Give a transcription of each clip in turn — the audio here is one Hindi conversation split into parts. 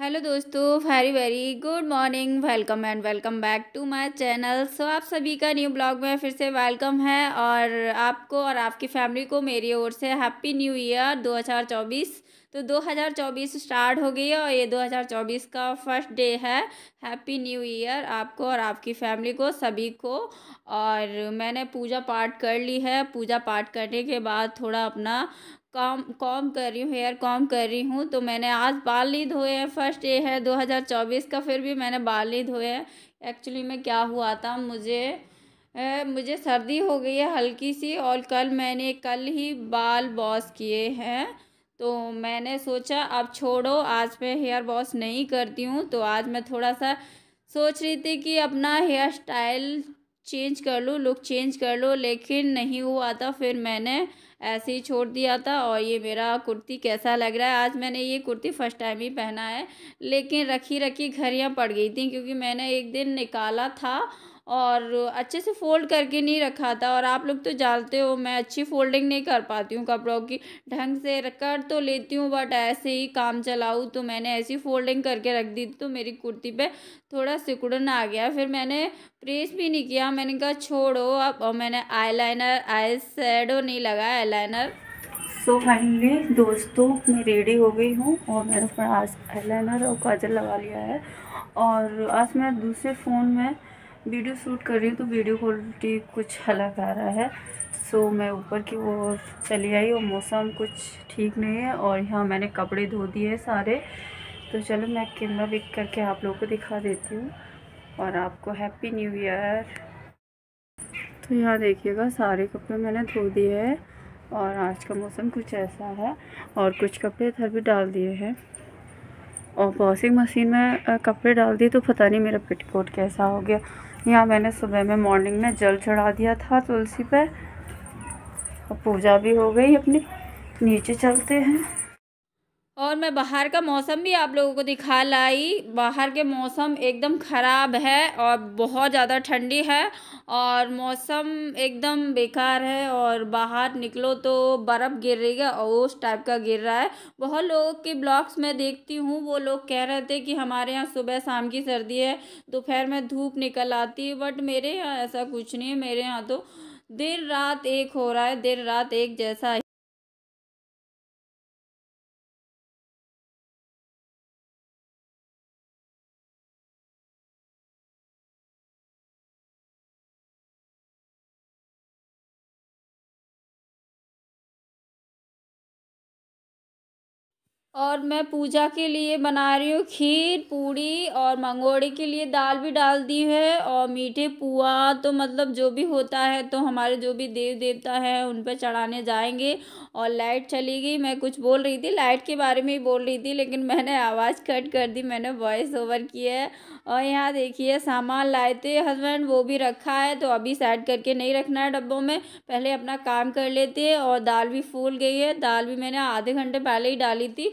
हेलो दोस्तों very very good morning welcome and welcome back to my channel so आप सभी का न्यू ब्लॉग में फिर से वेलकम है और आपको और आपकी फैमिली को मेरी ओर से हैप्पी न्यू ईयर 2024 तो 2024 स्टार्ट हो गई है और ये 2024 का फर्स्ट डे है हैप्पी न्यू ईयर आपको और आपकी फैमिली को सभी को और मैंने पूजा पाठ कर ली है पूजा पाठ करने के बाद थोड़ा अपना काम कॉम कर रही हूँ हेयर कॉम कर रही हूँ तो मैंने आज बाल नहीं धोए हैं फर्स्ट डे है 2024 का फिर भी मैंने बाल नहीं धोए हैं एक्चुअली में क्या हुआ था मुझे ए, मुझे सर्दी हो गई है हल्की सी और कल मैंने कल ही बाल वॉश किए हैं तो मैंने सोचा अब छोड़ो आज मैं हेयर वॉश नहीं करती हूँ तो आज मैं थोड़ा सा सोच रही थी कि अपना हेयर स्टाइल चेंज कर लूँ लुक चेंज कर लूँ लेकिन नहीं हुआ था फिर मैंने ऐसे ही छोड़ दिया था और ये मेरा कुर्ती कैसा लग रहा है आज मैंने ये कुर्ती फ़र्स्ट टाइम ही पहना है लेकिन रखी रखी घरियाँ पड़ गई थी क्योंकि मैंने एक दिन निकाला था और अच्छे से फ़ोल्ड करके नहीं रखा था और आप लोग तो जानते हो मैं अच्छी फोल्डिंग नहीं कर पाती हूँ कपड़ों की ढंग से कर तो लेती हूँ बट ऐसे ही काम चलाऊँ तो मैंने ऐसी फोल्डिंग करके रख दी तो मेरी कुर्ती पे थोड़ा सिकुड़न आ गया फिर मैंने प्रेस भी नहीं किया मैंने कहा छोड़ो अब और मैंने आई लाइनर आई शेडो नहीं लगाया आई लाइनर सो फाइनली दोस्तों मैं रेडी हो गई हूँ और मैंने अपना आज आई लाइनर और काजल लगा लिया है और आज मैं दूसरे फ़ोन में वीडियो शूट कर रही हूँ तो वीडियो क्वालिटी कुछ हलक आ रहा है सो so, मैं ऊपर की ओर चली आई और मौसम कुछ ठीक नहीं है और यहाँ मैंने कपड़े धो दिए सारे तो चलो मैं कैमरा बिक करके आप लोगों को दिखा देती हूँ और आपको हैप्पी न्यू ईयर तो यहाँ देखिएगा सारे कपड़े मैंने धो दिए हैं और आज का मौसम कुछ ऐसा है और कुछ कपड़े इधर भी डाल दिए हैं और वॉशिंग मशीन में कपड़े डाल दिए तो पता नहीं मेरा पेटीकोट कैसा हो गया यहाँ मैंने सुबह में मॉर्निंग में जल चढ़ा दिया था तुलसी पर पूजा भी हो गई अपनी नीचे चलते हैं और मैं बाहर का मौसम भी आप लोगों को दिखा लाई बाहर के मौसम एकदम ख़राब है और बहुत ज़्यादा ठंडी है और मौसम एकदम बेकार है और बाहर निकलो तो बर्फ़ गिर रही है और उस टाइप का गिर रहा है बहुत लोगों के ब्लॉग्स मैं देखती हूँ वो लोग कह रहे थे कि हमारे यहाँ सुबह शाम की सर्दी है दोपहर में धूप निकल आती है बट मेरे यहाँ ऐसा कुछ नहीं है मेरे यहाँ तो देर रात एक हो रहा है देर रात एक जैसा और मैं पूजा के लिए बना रही हूँ खीर पूड़ी और मंगोड़े के लिए दाल भी डाल दी है और मीठे पुआ तो मतलब जो भी होता है तो हमारे जो भी देव देवता हैं उन पर चढ़ाने जाएंगे और लाइट चली गई मैं कुछ बोल रही थी लाइट के बारे में ही बोल रही थी लेकिन मैंने आवाज़ कट कर दी मैंने वॉइस ओवर किया है और यहाँ देखिए सामान लाए थे हस्बैंड वो भी रखा है तो अभी सेट करके नहीं रखना है डब्बों में पहले अपना काम कर लेते और दाल भी फूल गई है दाल भी मैंने आधे घंटे पहले ही डाली थी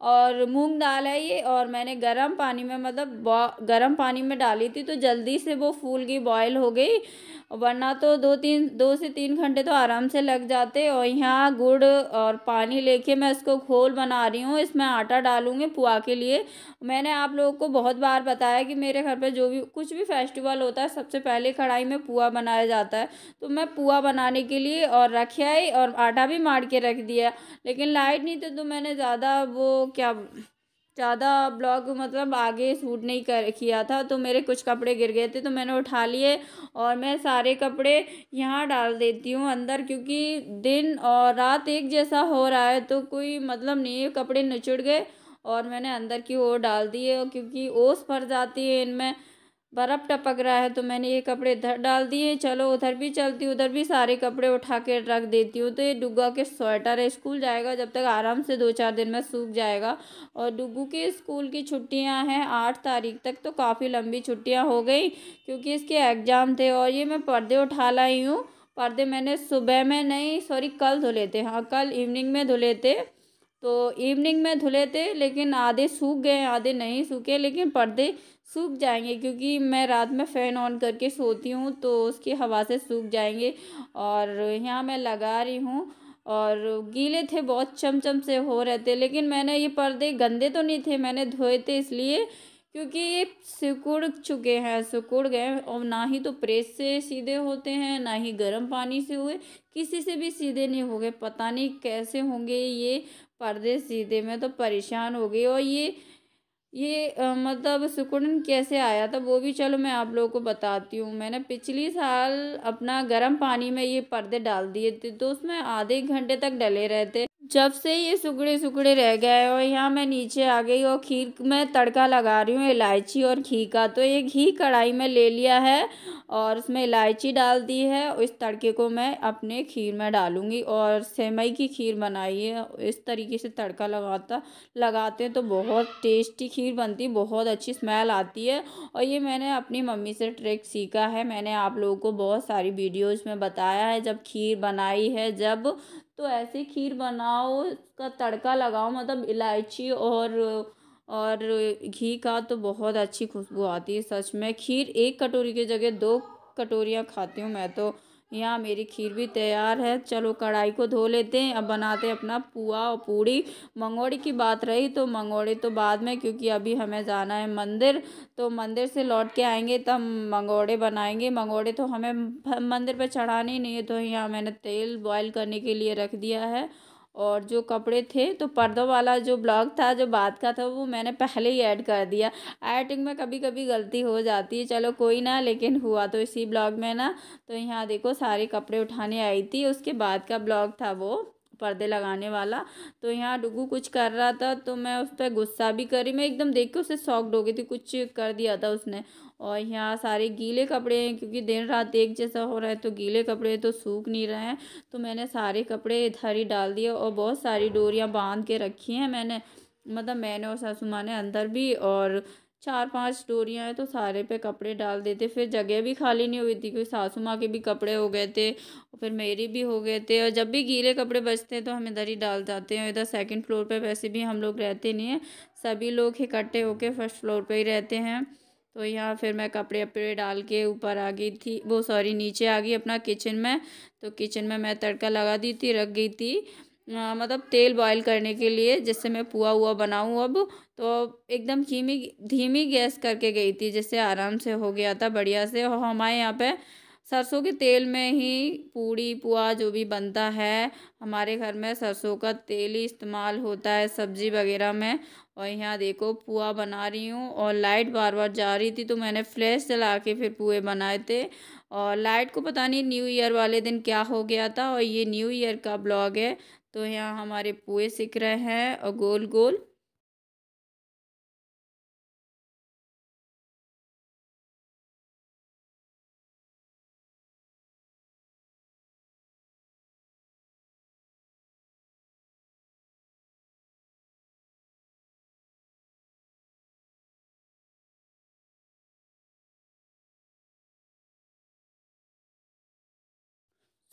और मूंग दाल है ये और मैंने गर्म पानी में मतलब गर्म पानी में डाली थी तो जल्दी से वो फूल गई बॉयल हो गई वरना तो दो तीन दो से तीन घंटे तो आराम से लग जाते और यहाँ गुड़ और पानी लेके मैं इसको घोल बना रही हूँ इसमें आटा डालूँगी पुआ के लिए मैंने आप लोगों को बहुत बार बताया कि मेरे घर पर जो भी कुछ भी फेस्टिवल होता है सबसे पहले कढ़ाई में पुआ बनाया जाता है तो मैं पुआ बनाने के लिए और रखे आई और आटा भी मार के रख दिया लेकिन लाइट नहीं थी तो मैंने ज़्यादा वो क्या ज़्यादा ब्लॉग मतलब आगे सूट नहीं कर किया था तो मेरे कुछ कपड़े गिर गए थे तो मैंने उठा लिए और मैं सारे कपड़े यहाँ डाल देती हूँ अंदर क्योंकि दिन और रात एक जैसा हो रहा है तो कोई मतलब नहीं है कपड़े निचुड़ गए और मैंने अंदर की ओर डाल दिए क्योंकि ओस भर जाती है इनमें बर्फ़ टपक रहा है तो मैंने ये कपड़े इधर डाल दिए चलो उधर भी चलती हूँ उधर भी सारे कपड़े उठा के रख देती हूँ तो ये डुग्गा के स्वेटर है स्कूल जाएगा जब तक आराम से दो चार दिन में सूख जाएगा और डुगू के स्कूल की छुट्टियाँ हैं आठ तारीख तक तो काफ़ी लंबी छुट्टियाँ हो गई क्योंकि इसके एग्ज़ाम थे और ये मैं पर्दे उठा लाई हूँ पर्दे मैंने सुबह में नहीं सॉरी कल धुले थे हाँ कल इवनिंग में धुले थे तो इवनिंग में धुले थे लेकिन आधे सूख गए आधे नहीं सूखे लेकिन पर्दे सूख जाएंगे क्योंकि मैं रात में फ़ैन ऑन करके सोती हूँ तो उसकी हवा से सूख जाएंगे और यहाँ मैं लगा रही हूँ और गीले थे बहुत चमचम से हो रहे थे लेकिन मैंने ये पर्दे गंदे तो नहीं थे मैंने धोए थे इसलिए क्योंकि ये सिकुड़ चुके हैं सिकुड़ गए और ना ही तो प्रेस से सीधे होते हैं ना ही गर्म पानी से हुए किसी से भी सीधे नहीं हो गए पता नहीं कैसे होंगे ये पर्दे सीधे में तो परेशान हो गई और ये ये मतलब सुकुन कैसे आया था वो भी चलो मैं आप लोगों को बताती हूँ मैंने पिछली साल अपना गर्म पानी में ये पर्दे डाल दिए थे तो उसमें आधे घंटे तक डले रहते जब से ये सुकड़े सुकड़े रह गए और यहाँ मैं नीचे आ गई और खीर में तड़का लगा रही हूँ इलायची और घी का तो ये घी कढ़ाई में ले लिया है और उसमें इलायची डाल दी है इस तड़के को मैं अपने खीर में डालूँगी और सेमई की खीर बनाई है इस तरीके से तड़का लगाता लगाते हैं तो बहुत टेस्टी खीर खीर बनती बहुत अच्छी स्मेल आती है और ये मैंने अपनी मम्मी से ट्रिक सीखा है मैंने आप लोगों को बहुत सारी वीडियोज़ में बताया है जब खीर बनाई है जब तो ऐसे खीर बनाओ उसका तड़का लगाओ मतलब इलायची और और घी का तो बहुत अच्छी खुशबू आती है सच में खीर एक कटोरी की जगह दो कटोरियाँ खाती हूँ मैं तो यहाँ मेरी खीर भी तैयार है चलो कढ़ाई को धो लेते हैं अब बनाते हैं अपना पुआ और पूड़ी मंगोड़ी की बात रही तो मंगोड़ी तो बाद में क्योंकि अभी हमें जाना है मंदिर तो मंदिर से लौट के आएंगे तब तो मंगोड़े बनाएंगे मंगोड़े तो हमें मंदिर पर चढ़ाने ही नहीं है तो यहाँ मैंने तेल बॉयल करने के लिए रख दिया है और जो कपड़े थे तो पर्दों वाला जो ब्लॉग था जो बात का था वो मैंने पहले ही ऐड कर दिया एडिटिंग में कभी कभी गलती हो जाती है चलो कोई ना लेकिन हुआ तो इसी ब्लॉग में ना तो यहाँ देखो सारे कपड़े उठाने आई थी उसके बाद का ब्लॉग था वो पर्दे लगाने वाला तो यहाँ डुगू कुछ कर रहा था तो मैं उस पर गुस्सा भी करी मैं एकदम देख के उसे सॉक्ड हो गई थी कुछ कर दिया था उसने और यहाँ सारे गीले कपड़े हैं क्योंकि दिन रात एक जैसा हो रहा है तो गीले कपड़े तो सूख नहीं रहे हैं तो मैंने सारे कपड़े इधर ही डाल दिए और बहुत सारी डोरियाँ बांध के रखी हैं मैंने मतलब मैंने और सासू माँ ने अंदर भी और चार पांच डोरियाँ हैं तो सारे पे कपड़े डाल देते फिर जगह भी खाली नहीं हुई थी क्योंकि सासू माँ के भी कपड़े हो गए थे और फिर मेरी भी हो गए थे और जब भी गीले कपड़े बचते हैं तो हम इधर ही डाल जाते हैं इधर सेकंड फ्लोर पे वैसे भी हम लोग रहते नहीं हैं सभी लोग इकट्ठे होके फर्स्ट फ्लोर पर ही रहते हैं तो यहाँ फिर मैं कपड़े वपड़े डाल के ऊपर आ गई थी वो सॉरी नीचे आ गई अपना किचन में तो किचन में मैं तड़का लगा दी थी रख गई थी आ, मतलब तेल बॉईल करने के लिए जिससे मैं पुआ हुआ बनाऊँ अब तो एकदम धीमी धीमी गैस करके गई थी जिससे आराम से हो गया था बढ़िया से और हमारे यहाँ पे सरसों के तेल में ही पूड़ी पुआ जो भी बनता है हमारे घर में सरसों का तेल ही इस्तेमाल होता है सब्जी वगैरह में और यहाँ देखो पुआ बना रही हूँ और लाइट बार बार जा रही थी तो मैंने फ्लैश जला के फिर पुए बनाए थे और लाइट को पता नहीं न्यू ईयर वाले दिन क्या हो गया था और ये न्यू ईयर का ब्लॉग है तो यहाँ हमारे पुए सिक रहे हैं और गोल गोल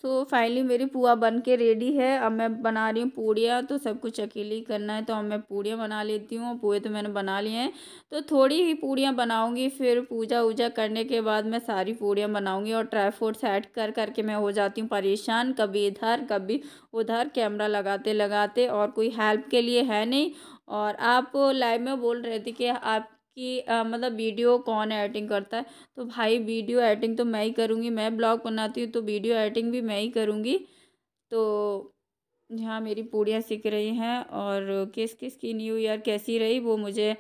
सो so, फाइनली मेरी पुआ बन के रेडी है अब मैं बना रही हूँ पूड़ियाँ तो सब कुछ अकेली करना है तो अब मैं पूड़ियाँ बना लेती हूँ पुए तो मैंने बना लिए हैं तो थोड़ी ही पूड़ियाँ बनाऊँगी फिर पूजा वूजा करने के बाद मैं सारी पूड़ियाँ बनाऊँगी और ट्राई फ्रूट्स ऐड कर करके मैं हो जाती हूँ परेशान कभी इधर कभी उधर कैमरा लगाते लगाते और कोई हेल्प के लिए है नहीं और आप लाइव में बोल रहे थे कि आप कि आ, मतलब वीडियो कौन एडिटिंग करता है तो भाई वीडियो एडिटिंग तो मैं ही करूँगी मैं ब्लॉग बनाती हूँ तो वीडियो एडिटिंग भी मैं ही करूँगी तो यहाँ मेरी पूड़ियाँ सीख रही हैं और किस किस की न्यू ईयर कैसी रही वो मुझे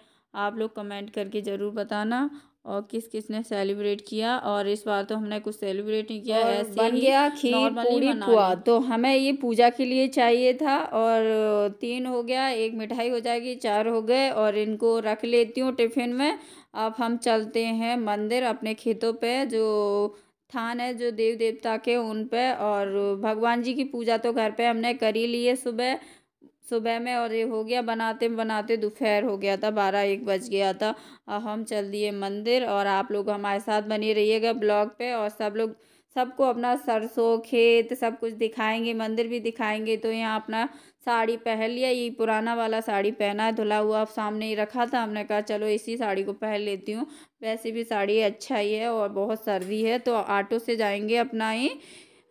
आप लोग कमेंट करके ज़रूर बताना और किस किस ने सेलिब्रेट किया और इस बार तो हमने कुछ सेलिब्रेट नहीं किया ऐसे बन गया खीर पूरी पुआ तो हमें ये पूजा के लिए चाहिए था और तीन हो गया एक मिठाई हो जाएगी चार हो गए और इनको रख लेती हूँ टिफिन में अब हम चलते हैं मंदिर अपने खेतों पे जो थान है जो देव देवता के उन पे और भगवान जी की पूजा तो घर पर हमने कर ही ली है सुबह सुबह में और ये हो गया बनाते बनाते दोपहर हो गया था बारह एक बज गया था और हम चल दिए मंदिर और आप लोग हमारे साथ बने रहिएगा ब्लॉग पे और सब लोग सबको अपना सरसों खेत सब कुछ दिखाएंगे मंदिर भी दिखाएंगे तो यहाँ अपना साड़ी पहन लिया ये पुराना वाला साड़ी पहना है धुला हुआ सामने ही रखा था हमने कहा चलो इसी साड़ी को पहन लेती हूँ वैसे भी साड़ी अच्छा ही है और बहुत सर्दी है तो ऑटो से जाएंगे अपना ही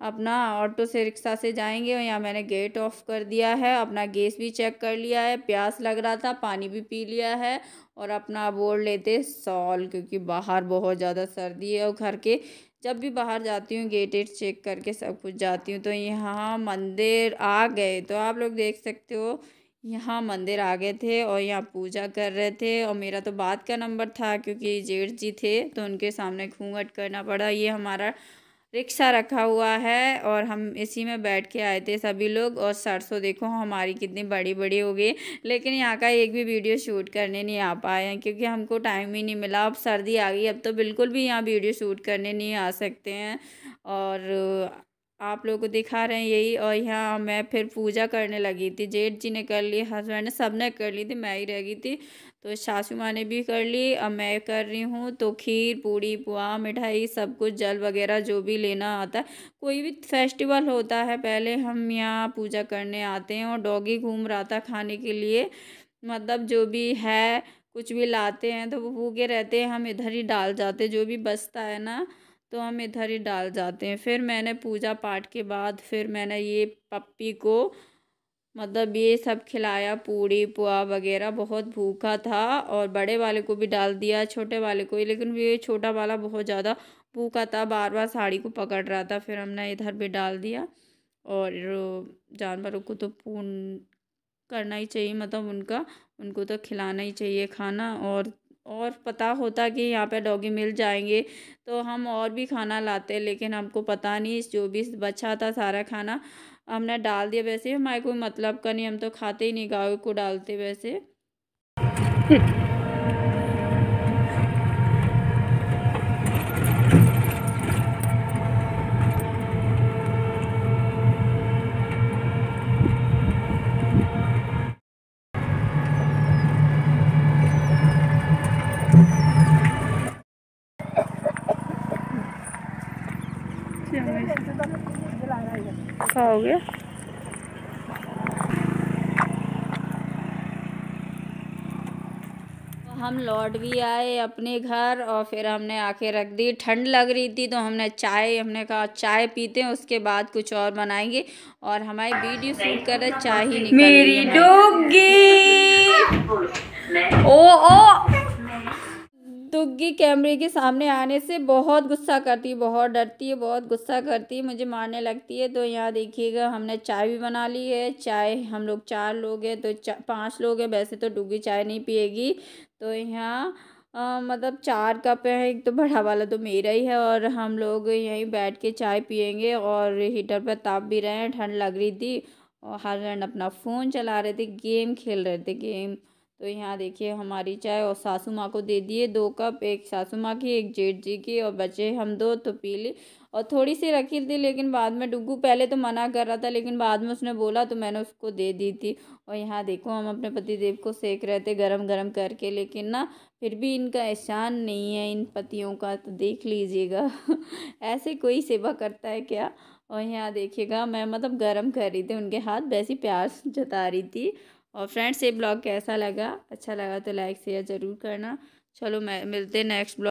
अपना ऑटो से रिक्शा से जाएंगे और यहाँ मैंने गेट ऑफ कर दिया है अपना गैस भी चेक कर लिया है प्यास लग रहा था पानी भी पी लिया है और अपना बोल लेते सॉल क्योंकि बाहर बहुत ज़्यादा सर्दी है और घर के जब भी बाहर जाती हूँ गेट एट चेक करके सब कुछ जाती हूँ तो यहाँ मंदिर आ गए तो आप लोग देख सकते हो यहाँ मंदिर आ गए थे और यहाँ पूजा कर रहे थे और मेरा तो बात का नंबर था क्योंकि जेठ जी थे तो उनके सामने घूंघट करना पड़ा ये हमारा रिक्शा रखा हुआ है और हम इसी में बैठ के आए थे सभी लोग और सरसों देखो हमारी कितनी बड़ी बड़ी हो गई लेकिन यहाँ का एक भी वीडियो शूट करने नहीं आ पाए हैं क्योंकि हमको टाइम ही नहीं मिला अब सर्दी आ गई अब तो बिल्कुल भी यहाँ वीडियो शूट करने नहीं आ सकते हैं और आप लोगों को दिखा रहे हैं यही और यहाँ मैं फिर पूजा करने लगी थी जेठ जी ने कर ली हस्बैंड ने सब ने कर ली थी मैं ही रह गई थी तो सासू माँ ने भी कर ली अब मैं कर रही हूँ तो खीर पूड़ी पुआ मिठाई सब कुछ जल वगैरह जो भी लेना आता है कोई भी फेस्टिवल होता है पहले हम यहाँ पूजा करने आते हैं और डॉगी घूम रहा था खाने के लिए मतलब जो भी है कुछ भी लाते हैं तो वो भूखे रहते हैं हम इधर ही डाल जाते जो भी बचता है ना तो हम इधर ही डाल जाते हैं फिर मैंने पूजा पाठ के बाद फिर मैंने ये पप्पी को मतलब ये सब खिलाया पूड़ी पुआ वगैरह बहुत भूखा था और बड़े वाले को भी डाल दिया छोटे वाले को लेकिन ये छोटा वाला बहुत ज़्यादा भूखा था बार बार साड़ी को पकड़ रहा था फिर हमने इधर भी डाल दिया और जानवरों को तो पूर्ण करना ही चाहिए मतलब उनका उनको तो खिलाना ही चाहिए खाना और और पता होता कि यहाँ पे डॉगी मिल जाएंगे तो हम और भी खाना लाते लेकिन हमको पता नहीं जो भी बचा था सारा खाना हमने डाल दिया वैसे हमारे कोई मतलब का नहीं हम तो खाते ही नहीं गाय को डालते वैसे हम्म। जाओगे तो हम लौट भी आए अपने घर और फिर हमने आके रख दी ठंड लग रही थी तो हमने चाय हमने कहा चाय पीते हैं उसके बाद कुछ और बनाएंगे और हमारी वीडियो शूट कर चाय ही निकल मेरी डोगी ओ ओ दुग्गी कैमरे के सामने आने से बहुत गुस्सा करती है बहुत डरती है बहुत गुस्सा करती है मुझे मारने लगती है तो यहाँ देखिएगा हमने चाय भी बना ली है चाय हम लोग चार लोग हैं तो पांच पाँच लोग हैं वैसे तो डुग्गी चाय नहीं पिएगी तो यहाँ आ, मतलब चार कप है एक तो बड़ा वाला तो मेरा ही है और हम लोग यहीं बैठ के चाय पियेंगे और हीटर पर ताप भी रहे हैं ठंड लग रही थी और हर अपना फ़ोन चला रहे थे गेम खेल रहे थे गेम तो यहाँ देखिए हमारी चाय और सासू माँ को दे दिए दो कप एक सासू माँ की एक जेठ जी की और बचे हम दो तो पी ली और थोड़ी सी रखी थी लेकिन बाद में डुगू पहले तो मना कर रहा था लेकिन बाद में उसने बोला तो मैंने उसको दे दी थी और यहाँ देखो हम अपने पति देव को सेक रहे थे गरम गरम करके लेकिन ना फिर भी इनका एहसान नहीं है इन पतियों का तो देख लीजिएगा ऐसे कोई सेवा करता है क्या और यहाँ देखिएगा मैं मतलब गर्म कर रही थी उनके हाथ वैसी प्यार जता रही थी और फ्रेंड्स ये ब्लॉग कैसा लगा अच्छा लगा तो लाइक शेयर ज़रूर करना चलो मैं मिलते हैं नेक्स्ट ब्लॉग